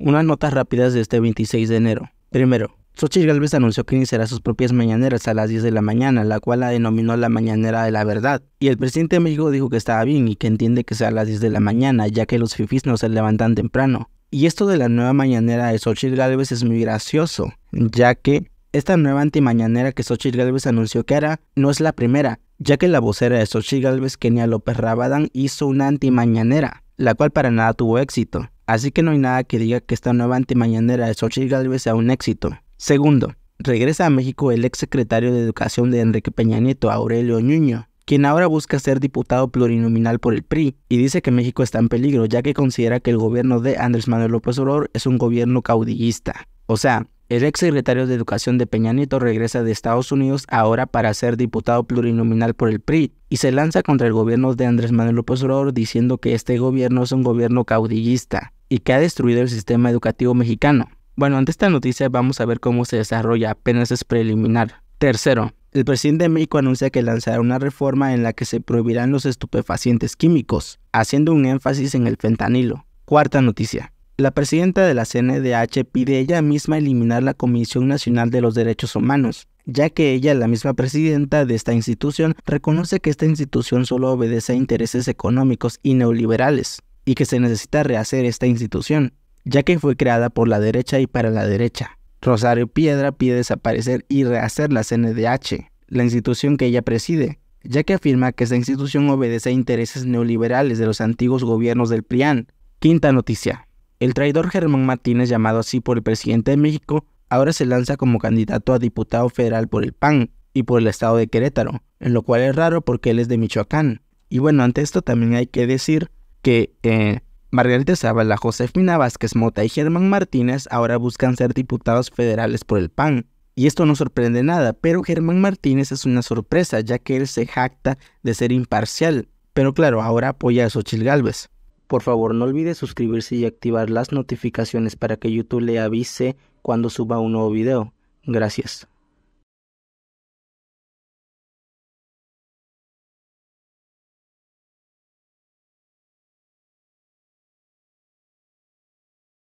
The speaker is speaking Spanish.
Unas notas rápidas de este 26 de enero. Primero, Xochitl Galvez anunció que iniciará sus propias mañaneras a las 10 de la mañana, la cual la denominó la mañanera de la verdad. Y el presidente de México dijo que estaba bien y que entiende que sea a las 10 de la mañana, ya que los fifis no se levantan temprano. Y esto de la nueva mañanera de Xochitl Galvez es muy gracioso, ya que esta nueva antimañanera que Xochitl Galvez anunció que hará no es la primera, ya que la vocera de Xochitl Galvez, Kenia López Rabadán, hizo una antimañanera, la cual para nada tuvo éxito. Así que no hay nada que diga que esta nueva antimañanera de Xochitl Galvez sea un éxito. Segundo, regresa a México el ex secretario de Educación de Enrique Peña Nieto, Aurelio Ñuño, quien ahora busca ser diputado plurinominal por el PRI y dice que México está en peligro, ya que considera que el gobierno de Andrés Manuel López Obrador es un gobierno caudillista. O sea, el ex secretario de Educación de Peña Nieto regresa de Estados Unidos ahora para ser diputado plurinominal por el PRI y se lanza contra el gobierno de Andrés Manuel López Obrador diciendo que este gobierno es un gobierno caudillista y que ha destruido el sistema educativo mexicano. Bueno, ante esta noticia vamos a ver cómo se desarrolla, apenas es preliminar. Tercero, el presidente de México anuncia que lanzará una reforma en la que se prohibirán los estupefacientes químicos, haciendo un énfasis en el fentanilo. Cuarta noticia. La presidenta de la CNDH pide ella misma eliminar la Comisión Nacional de los Derechos Humanos, ya que ella, la misma presidenta de esta institución, reconoce que esta institución solo obedece a intereses económicos y neoliberales y que se necesita rehacer esta institución, ya que fue creada por la derecha y para la derecha. Rosario Piedra pide desaparecer y rehacer la CNDH, la institución que ella preside, ya que afirma que esta institución obedece a intereses neoliberales de los antiguos gobiernos del PRIAN. Quinta noticia. El traidor Germán Martínez, llamado así por el presidente de México, ahora se lanza como candidato a diputado federal por el PAN y por el estado de Querétaro, en lo cual es raro porque él es de Michoacán. Y bueno, ante esto también hay que decir que eh, Margarita Zavala, Josefina Vázquez Mota y Germán Martínez ahora buscan ser diputados federales por el PAN. Y esto no sorprende nada, pero Germán Martínez es una sorpresa, ya que él se jacta de ser imparcial. Pero claro, ahora apoya a Xochil Galvez. Por favor, no olvide suscribirse y activar las notificaciones para que YouTube le avise cuando suba un nuevo video. Gracias.